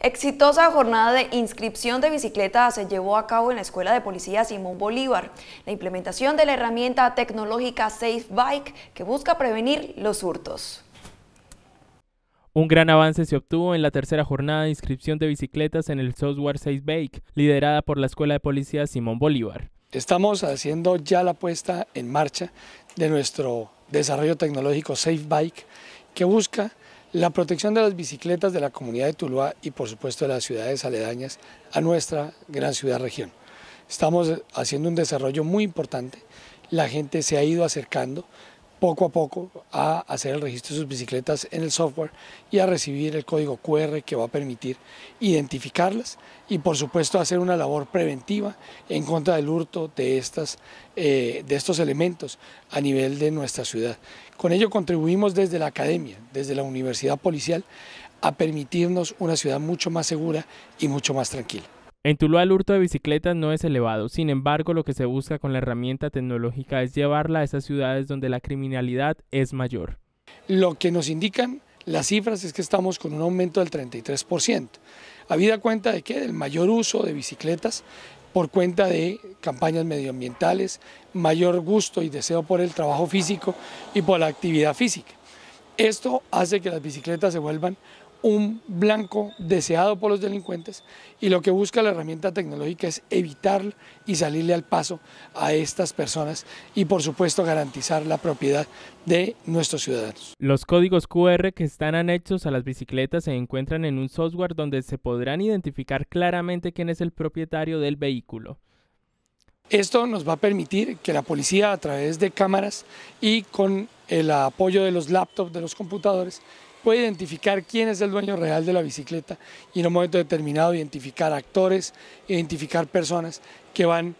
Exitosa jornada de inscripción de bicicletas se llevó a cabo en la Escuela de Policía Simón Bolívar. La implementación de la herramienta tecnológica Safe Bike que busca prevenir los hurtos. Un gran avance se obtuvo en la tercera jornada de inscripción de bicicletas en el software Safe Bike, liderada por la Escuela de Policía Simón Bolívar. Estamos haciendo ya la puesta en marcha de nuestro desarrollo tecnológico Safe Bike, que busca la protección de las bicicletas de la comunidad de Tuluá y por supuesto de las ciudades aledañas a nuestra gran ciudad región. Estamos haciendo un desarrollo muy importante, la gente se ha ido acercando, poco a poco a hacer el registro de sus bicicletas en el software y a recibir el código QR que va a permitir identificarlas y por supuesto hacer una labor preventiva en contra del hurto de, estas, eh, de estos elementos a nivel de nuestra ciudad. Con ello contribuimos desde la academia, desde la universidad policial, a permitirnos una ciudad mucho más segura y mucho más tranquila. En Tuluá el hurto de bicicletas no es elevado, sin embargo lo que se busca con la herramienta tecnológica es llevarla a esas ciudades donde la criminalidad es mayor. Lo que nos indican las cifras es que estamos con un aumento del 33%, habida cuenta de que el mayor uso de bicicletas por cuenta de campañas medioambientales, mayor gusto y deseo por el trabajo físico y por la actividad física. Esto hace que las bicicletas se vuelvan un blanco deseado por los delincuentes y lo que busca la herramienta tecnológica es evitar y salirle al paso a estas personas y por supuesto garantizar la propiedad de nuestros ciudadanos. Los códigos QR que están anexos a las bicicletas se encuentran en un software donde se podrán identificar claramente quién es el propietario del vehículo. Esto nos va a permitir que la policía a través de cámaras y con el apoyo de los laptops, de los computadores, puede identificar quién es el dueño real de la bicicleta y en un momento determinado identificar actores, identificar personas que van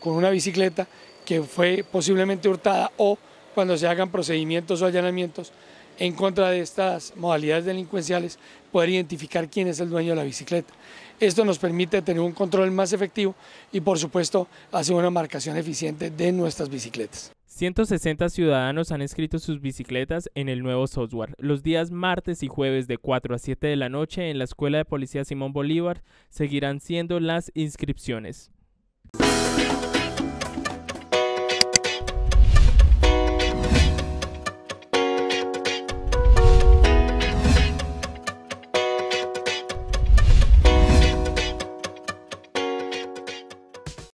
con una bicicleta que fue posiblemente hurtada o cuando se hagan procedimientos o allanamientos en contra de estas modalidades delincuenciales, poder identificar quién es el dueño de la bicicleta. Esto nos permite tener un control más efectivo y por supuesto hacer una marcación eficiente de nuestras bicicletas. 160 ciudadanos han escrito sus bicicletas en el nuevo software. Los días martes y jueves de 4 a 7 de la noche en la Escuela de Policía Simón Bolívar seguirán siendo las inscripciones.